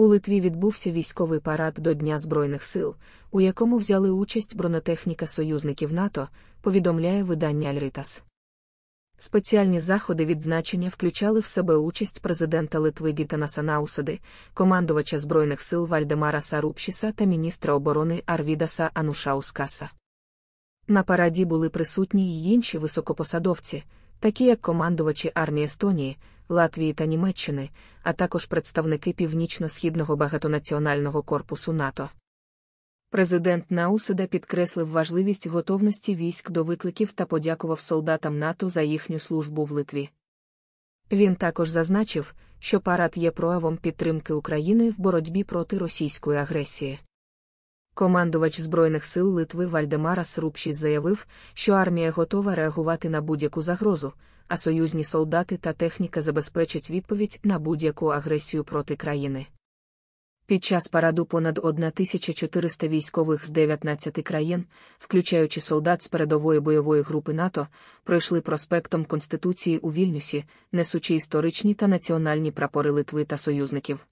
У Литві відбувся військовий парад до Дня Збройних сил, у якому взяли участь бронетехніка союзників НАТО, повідомляє видання Альритас. Спеціальні заходи відзначення включали в себе участь президента Литви Гітанаса Наусади, командувача Збройних сил Вальдемара Сарупшіса та міністра оборони Арвідаса Анушаускаса. На параді були присутні й інші високопосадовці, такі як командувачі армії Естонії. Латвії та Німеччини, а також представники Північно-східного багатонаціонального корпусу НАТО. Президент Науседа підкреслив важливість готовності військ до викликів та подякував солдатам НАТО за їхню службу в Литві. Він також зазначив, що парад є проявом підтримки України в боротьбі проти російської агресії. Командувач Збройних сил Литви Вальдемара Срубші заявив, що армія готова реагувати на будь-яку загрозу, а союзні солдати та техніка забезпечать відповідь на будь-яку агресію проти країни. Під час параду понад 1400 військових з 19 країн, включаючи солдат з передової бойової групи НАТО, пройшли проспектом Конституції у Вільнюсі, несучи історичні та національні прапори Литви та союзників.